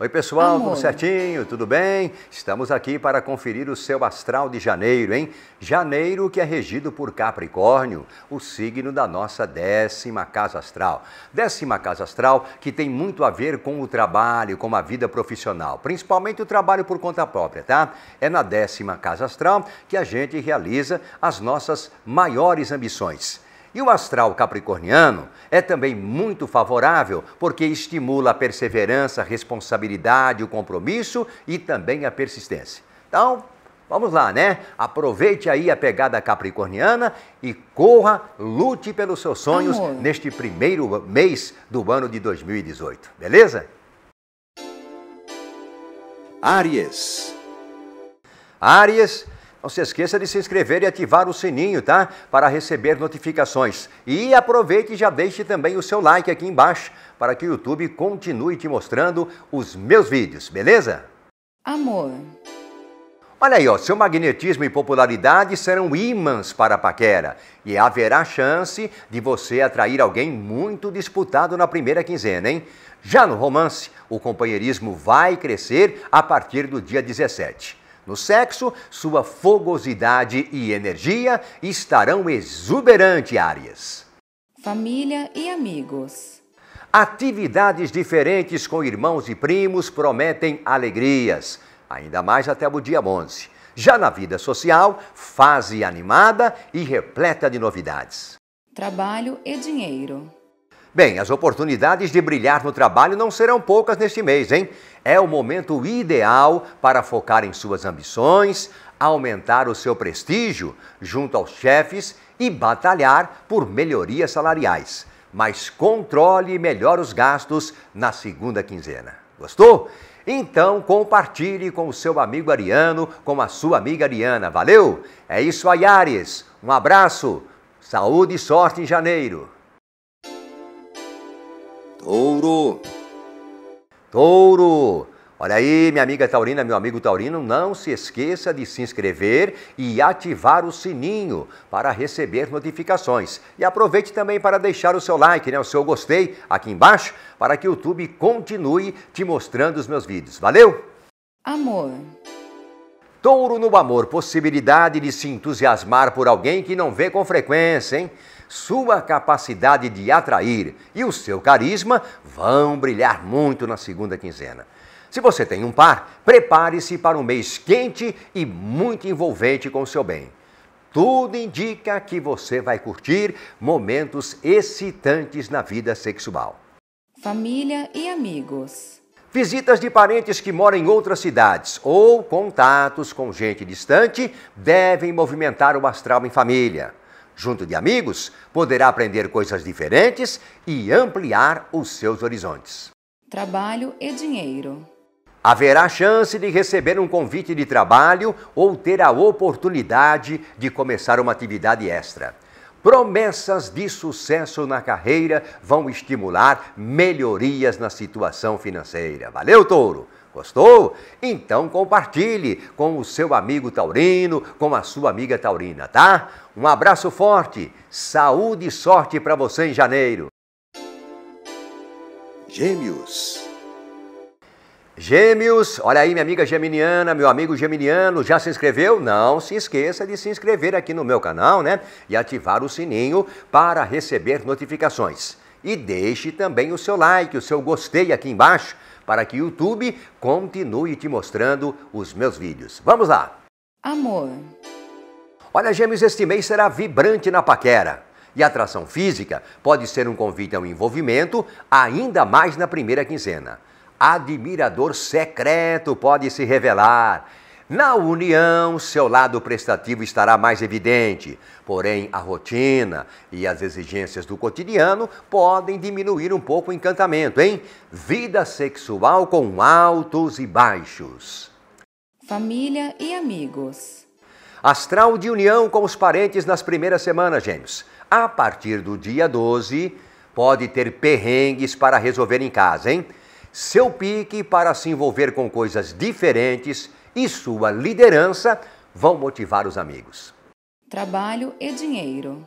Oi, pessoal, Amor. tudo certinho? Tudo bem? Estamos aqui para conferir o seu astral de janeiro, hein? Janeiro que é regido por Capricórnio, o signo da nossa décima casa astral. Décima casa astral que tem muito a ver com o trabalho, com a vida profissional, principalmente o trabalho por conta própria, tá? É na décima casa astral que a gente realiza as nossas maiores ambições. E o astral capricorniano é também muito favorável porque estimula a perseverança, a responsabilidade, o compromisso e também a persistência. Então, Vamos lá, né? Aproveite aí a pegada capricorniana e corra, lute pelos seus sonhos Amor. neste primeiro mês do ano de 2018, beleza? Aries, Aries. Não se esqueça de se inscrever e ativar o sininho, tá? Para receber notificações. E aproveite e já deixe também o seu like aqui embaixo para que o YouTube continue te mostrando os meus vídeos, beleza? Amor. Olha aí, ó, seu magnetismo e popularidade serão ímãs para a paquera e haverá chance de você atrair alguém muito disputado na primeira quinzena, hein? Já no romance, o companheirismo vai crescer a partir do dia 17. No sexo, sua fogosidade e energia estarão exuberante áreas. Família e amigos. Atividades diferentes com irmãos e primos prometem alegrias, ainda mais até o dia 11. Já na vida social, fase animada e repleta de novidades. Trabalho e dinheiro. Bem, as oportunidades de brilhar no trabalho não serão poucas neste mês, hein? É o momento ideal para focar em suas ambições, aumentar o seu prestígio junto aos chefes e batalhar por melhorias salariais. Mas controle melhor os gastos na segunda quinzena. Gostou? Então compartilhe com o seu amigo Ariano, com a sua amiga Ariana. Valeu? É isso aí, Ares. Um abraço, saúde e sorte em janeiro. Touro. Touro. Olha aí, minha amiga taurina, meu amigo taurino, não se esqueça de se inscrever e ativar o sininho para receber notificações. E aproveite também para deixar o seu like, né, o seu gostei aqui embaixo, para que o YouTube continue te mostrando os meus vídeos. Valeu? Amor. Touro no amor, possibilidade de se entusiasmar por alguém que não vê com frequência, hein? sua capacidade de atrair e o seu carisma vão brilhar muito na segunda quinzena. Se você tem um par, prepare-se para um mês quente e muito envolvente com o seu bem. Tudo indica que você vai curtir momentos excitantes na vida sexual. Família e amigos. Visitas de parentes que moram em outras cidades ou contatos com gente distante devem movimentar o astral em família junto de amigos, poderá aprender coisas diferentes e ampliar os seus horizontes. Trabalho e dinheiro. Haverá chance de receber um convite de trabalho ou ter a oportunidade de começar uma atividade extra. Promessas de sucesso na carreira vão estimular melhorias na situação financeira. Valeu, Touro! Gostou? Então compartilhe com o seu amigo taurino, com a sua amiga taurina, tá? Um abraço forte, saúde e sorte para você em janeiro. Gêmeos. Gêmeos, olha aí minha amiga geminiana, meu amigo geminiano, já se inscreveu? Não se esqueça de se inscrever aqui no meu canal, né? E ativar o sininho para receber notificações. E deixe também o seu like, o seu gostei aqui embaixo, para que o YouTube continue te mostrando os meus vídeos. Vamos lá! Amor. Olha, Gêmeos, este mês será vibrante na paquera. E a atração física pode ser um convite ao envolvimento, ainda mais na primeira quinzena. Admirador secreto pode se revelar na união, seu lado prestativo estará mais evidente, porém a rotina e as exigências do cotidiano podem diminuir um pouco o encantamento, hein? Vida sexual com altos e baixos. Família e amigos. Astral de união com os parentes nas primeiras semanas, gêmeos. A partir do dia 12, pode ter perrengues para resolver em casa, hein? Seu pique para se envolver com coisas diferentes e sua liderança vão motivar os amigos. Trabalho e dinheiro.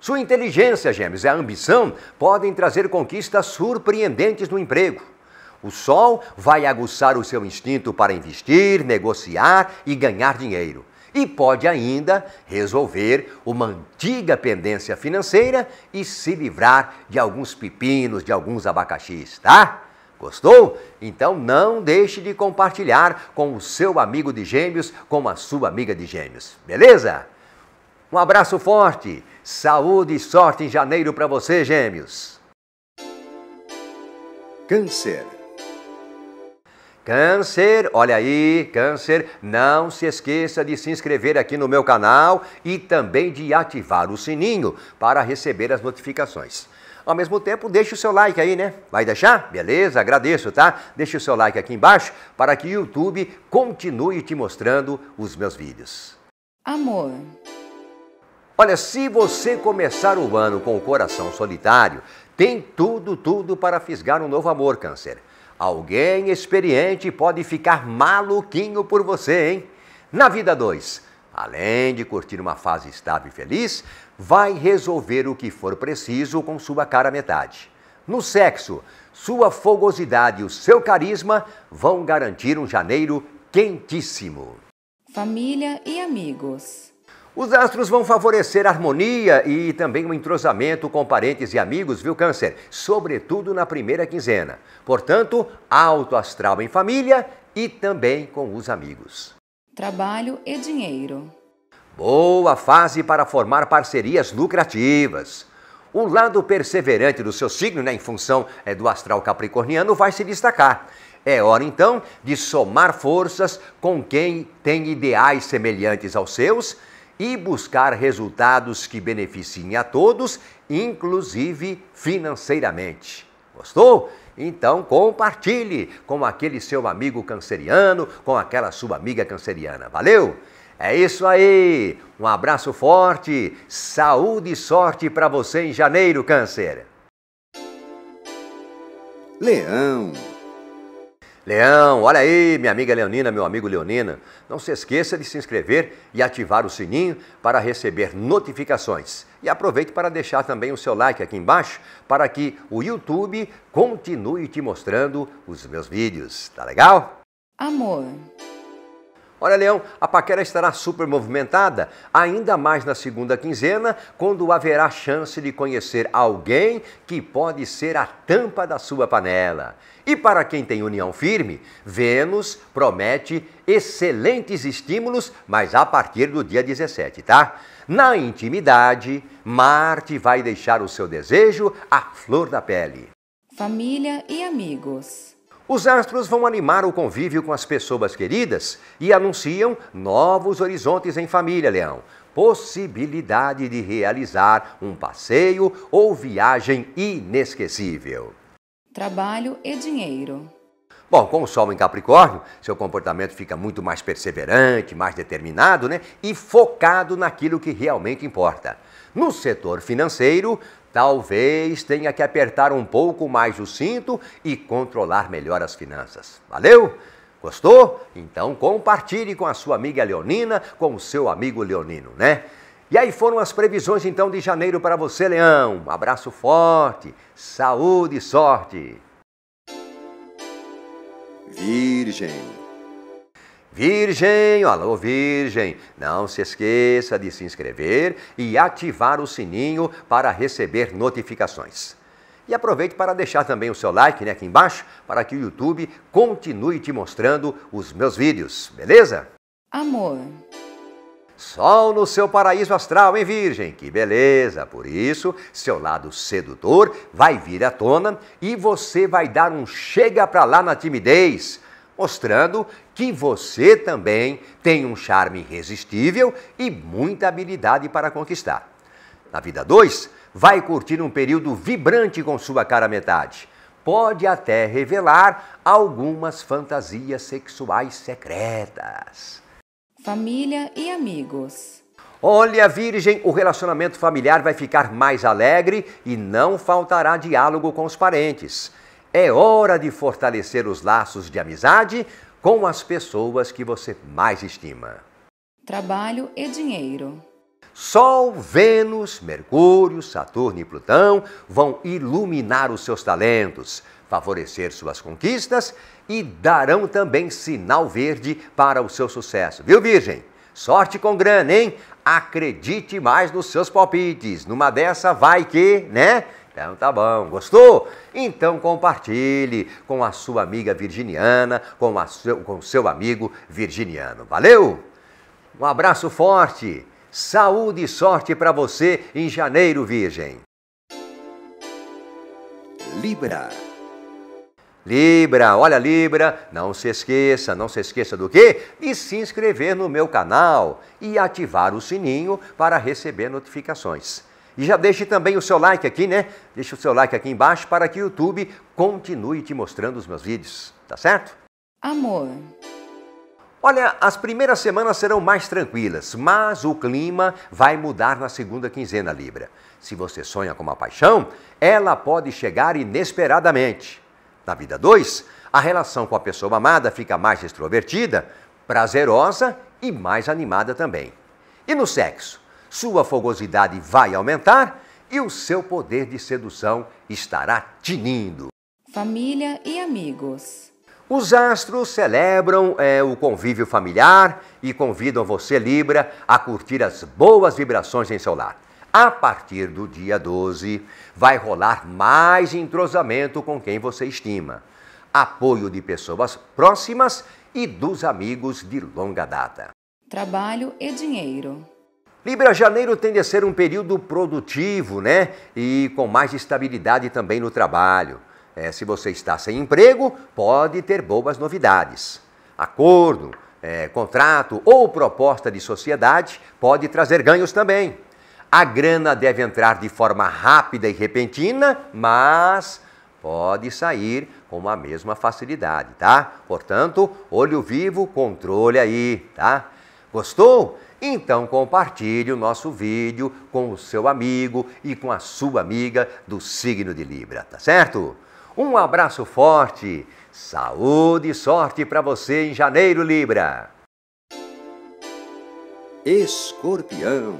Sua inteligência, gêmeos, e a ambição podem trazer conquistas surpreendentes no emprego. O sol vai aguçar o seu instinto para investir, negociar e ganhar dinheiro. E pode ainda resolver uma antiga pendência financeira e se livrar de alguns pepinos, de alguns abacaxis, tá? Gostou? Então não deixe de compartilhar com o seu amigo de gêmeos, com a sua amiga de gêmeos, beleza? Um abraço forte, saúde e sorte em janeiro para você, gêmeos. Câncer. Câncer, olha aí, Câncer, não se esqueça de se inscrever aqui no meu canal e também de ativar o sininho para receber as notificações. Ao mesmo tempo, deixe o seu like aí, né? Vai deixar? Beleza, agradeço, tá? Deixe o seu like aqui embaixo para que o YouTube continue te mostrando os meus vídeos. Amor. Olha, se você começar o ano com o coração solitário, tem tudo, tudo para fisgar um novo amor, Câncer. Alguém experiente pode ficar maluquinho por você, hein? Na vida 2, além de curtir uma fase estável e feliz, vai resolver o que for preciso com sua cara metade. No sexo, sua fogosidade e o seu carisma vão garantir um janeiro quentíssimo. Família e amigos. Os astros vão favorecer a harmonia e também o um entrosamento com parentes e amigos, viu, Câncer? Sobretudo na primeira quinzena. Portanto, alto astral em família e também com os amigos. Trabalho e dinheiro. Boa fase para formar parcerias lucrativas. O lado perseverante do seu signo, né, em função é, do astral capricorniano, vai se destacar. É hora então de somar forças com quem tem ideais semelhantes aos seus e buscar resultados que beneficiem a todos, inclusive financeiramente. Gostou? Então compartilhe com aquele seu amigo canceriano, com aquela sua amiga canceriana. Valeu! É isso aí! Um abraço forte, saúde e sorte para você em janeiro, Câncer! Leão. Leão, olha aí, minha amiga Leonina, meu amigo Leonina. Não se esqueça de se inscrever e ativar o sininho para receber notificações. E aproveite para deixar também o seu like aqui embaixo para que o YouTube continue te mostrando os meus vídeos. Tá legal? Amor. Olha, Leão, a paquera estará super movimentada, ainda mais na segunda quinzena, quando haverá chance de conhecer alguém que pode ser a tampa da sua panela. E para quem tem união firme, Vênus promete excelentes estímulos, mas a partir do dia 17, tá? Na intimidade, Marte vai deixar o seu desejo à flor da pele. Família e amigos. Os astros vão animar o convívio com as pessoas queridas e anunciam novos horizontes em família, Leão. Possibilidade de realizar um passeio ou viagem inesquecível. Trabalho e dinheiro. Bom, com o Sol em Capricórnio, seu comportamento fica muito mais perseverante, mais determinado né? e focado naquilo que realmente importa. No setor financeiro, Talvez tenha que apertar um pouco mais o cinto e controlar melhor as finanças. Valeu? Gostou? Então compartilhe com a sua amiga Leonina, com o seu amigo Leonino, né? E aí foram as previsões então de janeiro para você, Leão. Um abraço forte, saúde e sorte. Virgem. Virgem, alô Virgem, não se esqueça de se inscrever e ativar o sininho para receber notificações. E aproveite para deixar também o seu like né, aqui embaixo para que o YouTube continue te mostrando os meus vídeos, beleza? Amor. Sol no seu paraíso astral, hein, Virgem? Que beleza! Por isso, seu lado sedutor vai vir à tona e você vai dar um chega pra lá na timidez mostrando que você também tem um charme irresistível e muita habilidade para conquistar. Na vida 2, vai curtir um período vibrante com sua cara metade. Pode até revelar algumas fantasias sexuais secretas. Família e amigos. Olha, Virgem, o relacionamento familiar vai ficar mais alegre e não faltará diálogo com os parentes. É hora de fortalecer os laços de amizade com as pessoas que você mais estima. Trabalho e dinheiro. Sol, Vênus, Mercúrio, Saturno e Plutão vão iluminar os seus talentos, favorecer suas conquistas e darão também sinal verde para o seu sucesso. Viu, Virgem? Sorte com grana, hein? Acredite mais nos seus palpites. Numa dessa vai que, né? Então tá bom, gostou? Então compartilhe com a sua amiga virginiana, com, a seu, com seu amigo virginiano. Valeu? Um abraço forte, saúde e sorte para você em janeiro, Virgem. Libra. Libra, olha Libra, não se esqueça, não se esqueça do quê? De se inscrever no meu canal e ativar o sininho para receber notificações. E já deixe também o seu like aqui, né? Deixe o seu like aqui embaixo para que o YouTube continue te mostrando os meus vídeos, tá certo? Amor. Olha, as primeiras semanas serão mais tranquilas, mas o clima vai mudar na segunda quinzena, Libra. Se você sonha com uma paixão, ela pode chegar inesperadamente. Na vida 2, a relação com a pessoa amada fica mais extrovertida, prazerosa e mais animada também. E no sexo? sua fogosidade vai aumentar e o seu poder de sedução estará tinindo. Família e amigos. Os astros celebram é, o convívio familiar e convidam você, Libra, a curtir as boas vibrações em seu lar. A partir do dia 12, vai rolar mais entrosamento com quem você estima, apoio de pessoas próximas e dos amigos de longa data. Trabalho e dinheiro. Libra, janeiro tende a ser um período produtivo, né? E com mais estabilidade também no trabalho. É, se você está sem emprego, pode ter boas novidades. Acordo, é, contrato ou proposta de sociedade pode trazer ganhos também. A grana deve entrar de forma rápida e repentina, mas pode sair com a mesma facilidade, tá? Portanto, olho vivo, controle aí, tá? Gostou? Então compartilhe o nosso vídeo com o seu amigo e com a sua amiga do signo de Libra, tá certo? Um abraço forte, saúde e sorte para você em janeiro, Libra. Escorpião.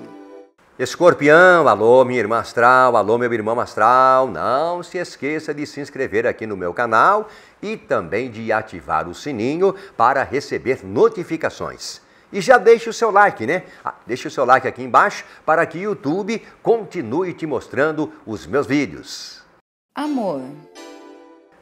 Escorpião, alô minha irmã astral, alô meu irmão astral, não se esqueça de se inscrever aqui no meu canal e também de ativar o sininho para receber notificações. E já deixe o seu like, né? Ah, deixe o seu like aqui embaixo para que o YouTube continue te mostrando os meus vídeos. Amor.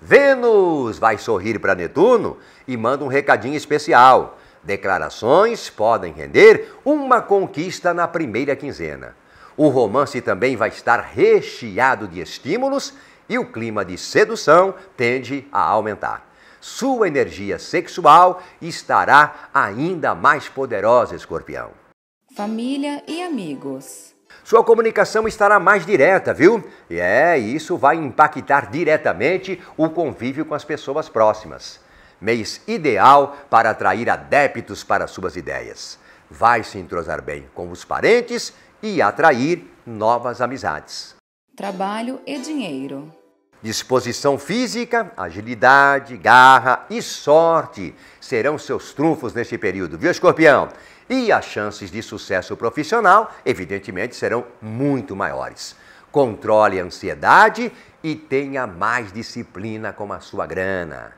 Vênus vai sorrir para Netuno e manda um recadinho especial. Declarações podem render uma conquista na primeira quinzena. O romance também vai estar recheado de estímulos e o clima de sedução tende a aumentar sua energia sexual estará ainda mais poderosa, Escorpião. Família e amigos. Sua comunicação estará mais direta, viu? E é, isso vai impactar diretamente o convívio com as pessoas próximas. Mês ideal para atrair adeptos para suas ideias. Vai se entrosar bem com os parentes e atrair novas amizades. Trabalho e dinheiro. Disposição física, agilidade, garra e sorte serão seus trunfos neste período, viu, escorpião? E as chances de sucesso profissional, evidentemente, serão muito maiores. Controle a ansiedade e tenha mais disciplina com a sua grana.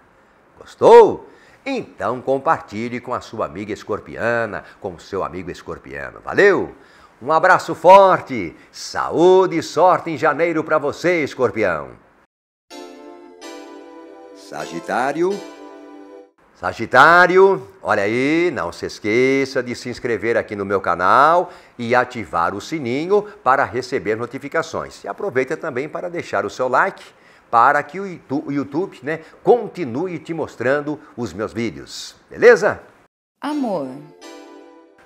Gostou? Então compartilhe com a sua amiga escorpiana, com o seu amigo escorpiano. Valeu? Um abraço forte, saúde e sorte em janeiro para você, escorpião. Sagitário. Sagitário, olha aí, não se esqueça de se inscrever aqui no meu canal e ativar o sininho para receber notificações. E aproveita também para deixar o seu like para que o YouTube né, continue te mostrando os meus vídeos, beleza? Amor.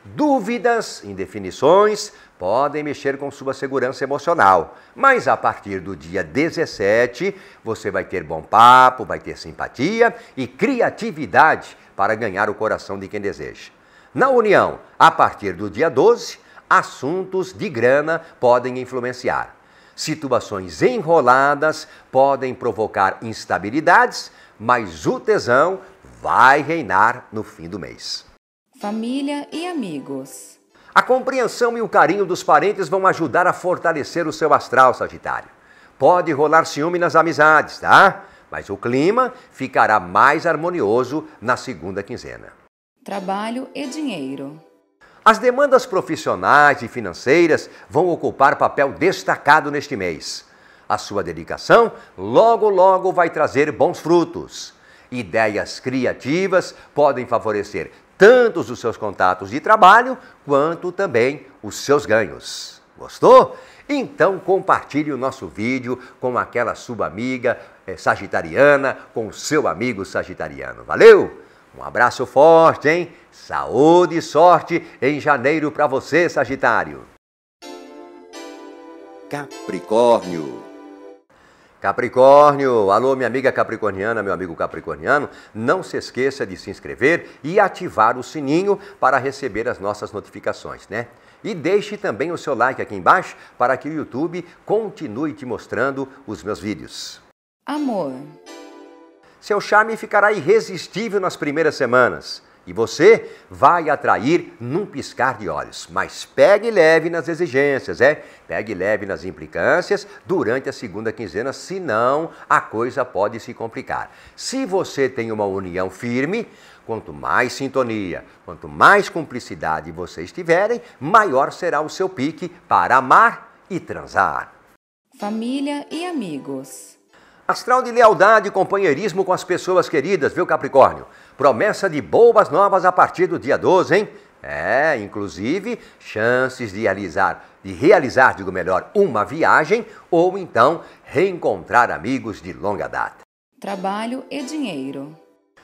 Dúvidas, indefinições, podem mexer com sua segurança emocional. Mas a partir do dia 17, você vai ter bom papo, vai ter simpatia e criatividade para ganhar o coração de quem deseja. Na união, a partir do dia 12, assuntos de grana podem influenciar. Situações enroladas podem provocar instabilidades, mas o tesão vai reinar no fim do mês. Família e amigos. A compreensão e o carinho dos parentes vão ajudar a fortalecer o seu astral, Sagitário. Pode rolar ciúme nas amizades, tá? Mas o clima ficará mais harmonioso na segunda quinzena. Trabalho e dinheiro. As demandas profissionais e financeiras vão ocupar papel destacado neste mês. A sua dedicação logo logo vai trazer bons frutos. Ideias criativas podem favorecer tanto os seus contatos de trabalho quanto também os seus ganhos. Gostou? Então compartilhe o nosso vídeo com aquela sua amiga é, sagitariana, com o seu amigo sagitariano. Valeu? Um abraço forte, hein? Saúde e sorte em janeiro para você, Sagitário. Capricórnio Capricórnio, alô minha amiga capricorniana, meu amigo capricorniano, não se esqueça de se inscrever e ativar o sininho para receber as nossas notificações, né? E deixe também o seu like aqui embaixo para que o YouTube continue te mostrando os meus vídeos. Amor. Seu charme ficará irresistível nas primeiras semanas. E você vai atrair num piscar de olhos. Mas pegue leve nas exigências, é? Pegue leve nas implicâncias durante a segunda quinzena, senão a coisa pode se complicar. Se você tem uma união firme, quanto mais sintonia, quanto mais cumplicidade vocês tiverem, maior será o seu pique para amar e transar. Família e amigos. Astral de lealdade e companheirismo com as pessoas queridas, viu, Capricórnio? Promessa de boas novas a partir do dia 12, hein? É, inclusive, chances de realizar, de realizar, digo melhor, uma viagem ou então reencontrar amigos de longa data. Trabalho e dinheiro.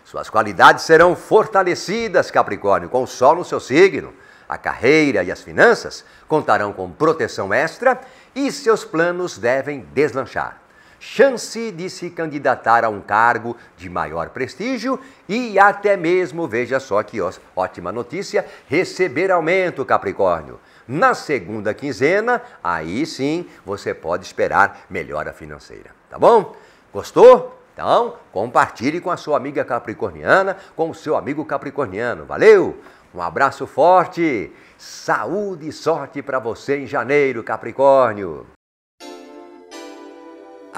Suas qualidades serão fortalecidas, Capricórnio, com o sol no seu signo. A carreira e as finanças contarão com proteção extra e seus planos devem deslanchar chance de se candidatar a um cargo de maior prestígio e até mesmo, veja só que ó, ótima notícia, receber aumento, Capricórnio. Na segunda quinzena, aí sim você pode esperar melhora financeira, tá bom? Gostou? Então, compartilhe com a sua amiga capricorniana, com o seu amigo capricorniano. Valeu! Um abraço forte, saúde e sorte para você em janeiro, Capricórnio!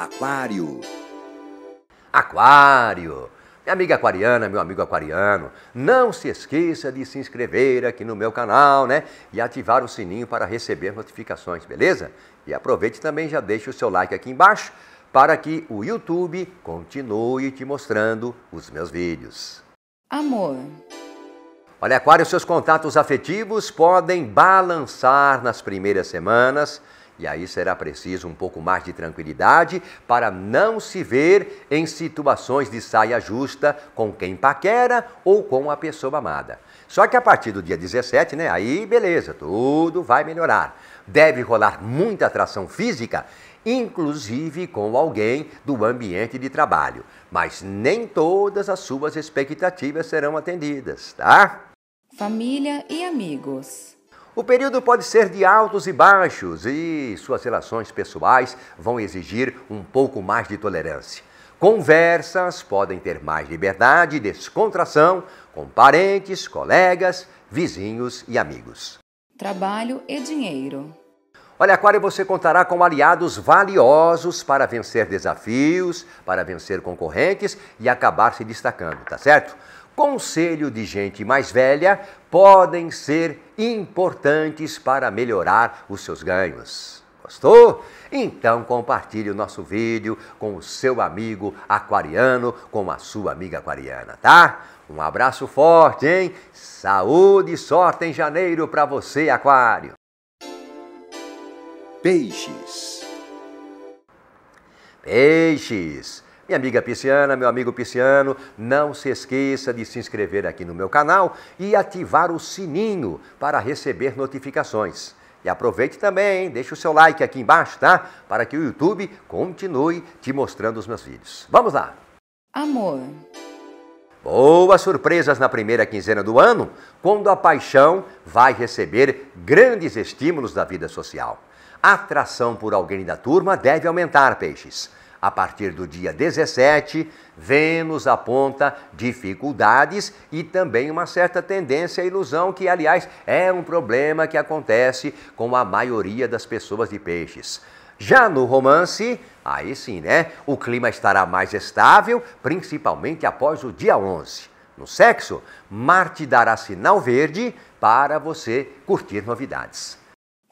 Aquário. Aquário. Minha amiga aquariana, meu amigo aquariano, não se esqueça de se inscrever aqui no meu canal, né? E ativar o sininho para receber notificações, beleza? E aproveite também, já deixa o seu like aqui embaixo para que o YouTube continue te mostrando os meus vídeos. Amor. Olha, Aquário, seus contatos afetivos podem balançar nas primeiras semanas e aí será preciso um pouco mais de tranquilidade para não se ver em situações de saia justa com quem paquera ou com a pessoa amada. Só que a partir do dia 17, né? Aí beleza, tudo vai melhorar. Deve rolar muita atração física, inclusive com alguém do ambiente de trabalho. Mas nem todas as suas expectativas serão atendidas, tá? Família e amigos. O período pode ser de altos e baixos e suas relações pessoais vão exigir um pouco mais de tolerância. Conversas podem ter mais liberdade e descontração com parentes, colegas, vizinhos e amigos. Trabalho e dinheiro. Olha, Aquário, você contará com aliados valiosos para vencer desafios, para vencer concorrentes e acabar se destacando, tá certo? conselho de gente mais velha podem ser importantes para melhorar os seus ganhos. Gostou? Então compartilhe o nosso vídeo com o seu amigo aquariano, com a sua amiga aquariana, tá? Um abraço forte, hein? Saúde e sorte em janeiro para você, aquário. Peixes. Peixes. Minha amiga pisciana, meu amigo pisciano, não se esqueça de se inscrever aqui no meu canal e ativar o sininho para receber notificações. E aproveite também, deixe deixa o seu like aqui embaixo, tá? Para que o YouTube continue te mostrando os meus vídeos. Vamos lá! Amor. Boas surpresas na primeira quinzena do ano, quando a paixão vai receber grandes estímulos da vida social. A atração por alguém da turma deve aumentar, peixes. A partir do dia 17, Vênus aponta dificuldades e também uma certa tendência à ilusão, que, aliás, é um problema que acontece com a maioria das pessoas de peixes. Já no romance, aí sim, né? O clima estará mais estável, principalmente após o dia 11. No sexo, Marte dará sinal verde para você curtir novidades.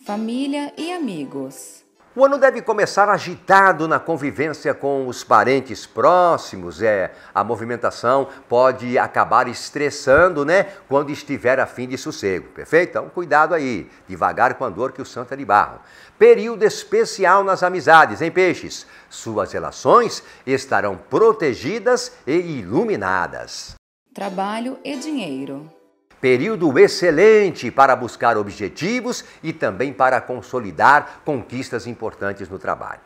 Família e amigos. O ano deve começar agitado na convivência com os parentes próximos. É, a movimentação pode acabar estressando, né? Quando estiver a fim de sossego, perfeito? Então, cuidado aí, devagar com a dor que o santo é de barro. Período especial nas amizades, hein, peixes? Suas relações estarão protegidas e iluminadas. Trabalho e dinheiro. Período excelente para buscar objetivos e também para consolidar conquistas importantes no trabalho.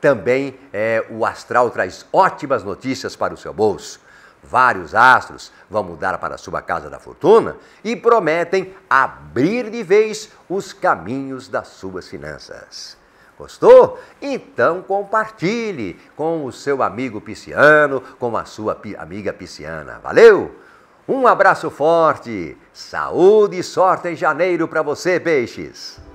Também é, o astral traz ótimas notícias para o seu bolso. Vários astros vão mudar para a sua casa da fortuna e prometem abrir de vez os caminhos das suas finanças. Gostou? Então compartilhe com o seu amigo pisciano, com a sua amiga pisciana. Valeu! Um abraço forte, saúde e sorte em janeiro para você, peixes!